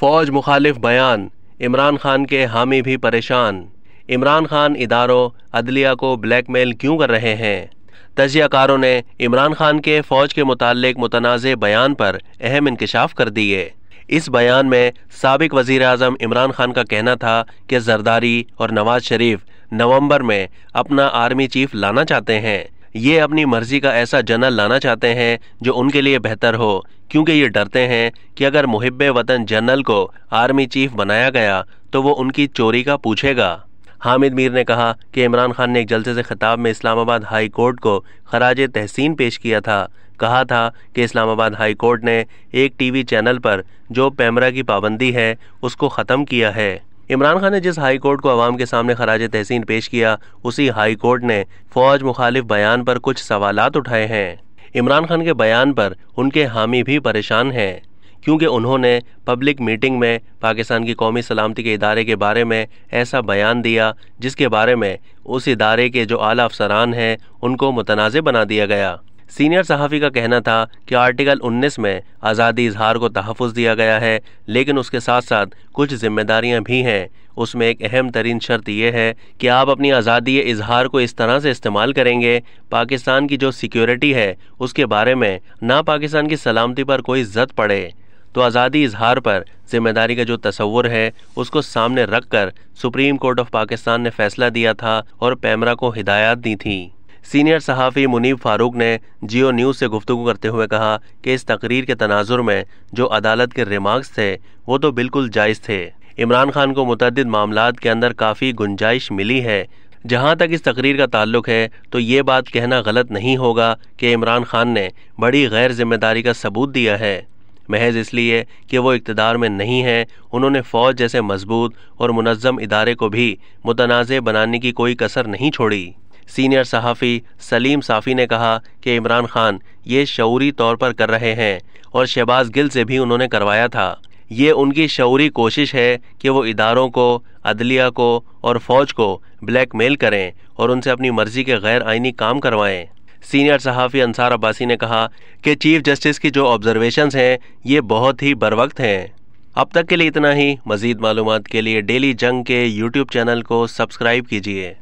फौज मुखालिफ बयान इमरान खान के हामी भी परेशान इमरान खान इदारों अदलिया को ब्लैकमेल क्यों कर रहे हैं तजियाकारों ने इमरान खान के फौज के मुतालिक मुतनाज़ बयान पर अहम इंकशाफ कर दिए इस बयान में सबक वज़ी अजम इमरान खान का कहना था कि जरदारी और नवाज शरीफ नवंबर में अपना आर्मी चीफ लाना चाहते हैं ये अपनी मर्ज़ी का ऐसा जनरल लाना चाहते हैं जो उनके लिए बेहतर हो क्योंकि ये डरते हैं कि अगर मुहब वतन जनरल को आर्मी चीफ बनाया गया तो वो उनकी चोरी का पूछेगा हामिद मीर ने कहा कि इमरान खान ने एक जलसे से खिताब में इस्लामाबाद हाई कोर्ट को खराज तहसीन पेश किया था कहा था कि इस्लामाबाद हाई कोर्ट ने एक टीवी चैनल पर जो पैमरा की पाबंदी है उसको ख़त्म किया है इमरान खान ने जिस हाई कोर्ट को आवाम के सामने खराज तहसीन पेश किया उसी हाई कोर्ट ने फौज मुखालिफ बयान पर कुछ सवाल उठाए हैं इमरान खान के बयान पर उनके हामी भी परेशान हैं क्योंकि उन्होंने पब्लिक मीटिंग में पाकिस्तान की कौमी सलामती के इदारे के बारे में ऐसा बयान दिया जिसके बारे में उस इदारे के जो आला अफसरान हैं उनको मुतनाज़ बना दिया गया सीनियर सहाफ़ी का कहना था कि आर्टिकल 19 में आज़ादी इजहार को तहफ़ दिया गया है लेकिन उसके साथ साथ कुछ जिम्मेदारियां भी हैं उसमें एक अहम तरीन शर्त यह है कि आप अपनी आज़ादी इजहार को इस तरह से इस्तेमाल करेंगे पाकिस्तान की जो सिक्योरिटी है उसके बारे में ना पाकिस्तान की सलामती पर कोई जद पड़े तो आज़ादी इजहार पर जिम्मेदारी का जो तस्वुर है उसको सामने रख कर सुप्रीम कोर्ट ऑफ पाकिस्तान ने फैसला दिया था और पैमरा को हिदायत दी थी सीनियर सहाफ़ी मुनीब फ़ारूक ने जियो न्यूज़ से गुफ्तु करते हुए कहा कि इस तकरीर के तनाजुर में जो अदालत के रिमार्क्स थे वो तो बिल्कुल जायज़ थे इमरान खान को मुतद मामला के अंदर काफ़ी गुंजाइश मिली है जहाँ तक इस तकरीर का ताल्लुक है तो ये बात कहना गलत नहीं होगा कि इमरान खान ने बड़ी गैर जिम्मेदारी का सबूत दिया है महज इसलिए कि वो इकतदार में नहीं है उन्होंने फ़ौज जैसे मजबूत और मनज़म इदारे को भी मुतनाज़ बनाने की कोई कसर नहीं छोड़ी सीनियर सहाफ़ी सलीम साफ़ी ने कहा कि इमरान खान ये शौरी तौर पर कर रहे हैं और शहबाज गिल से भी उन्होंने करवाया था ये उनकी शौरी कोशिश है कि वो इदारों को अदलिया को और फ़ौज को ब्लैकमेल करें और उनसे अपनी मर्ज़ी के गैर आइनी काम करवाएं सीनियर सहाफ़ी अंसार अब्बासी ने कहा कि चीफ जस्टिस की जो ऑब्ज़रवेशनस हैं ये बहुत ही बर वक्त हैं अब तक के लिए इतना ही मज़ीद मालूम के लिए डेली जंग के यूट्यूब चैनल को सब्सक्राइब कीजिए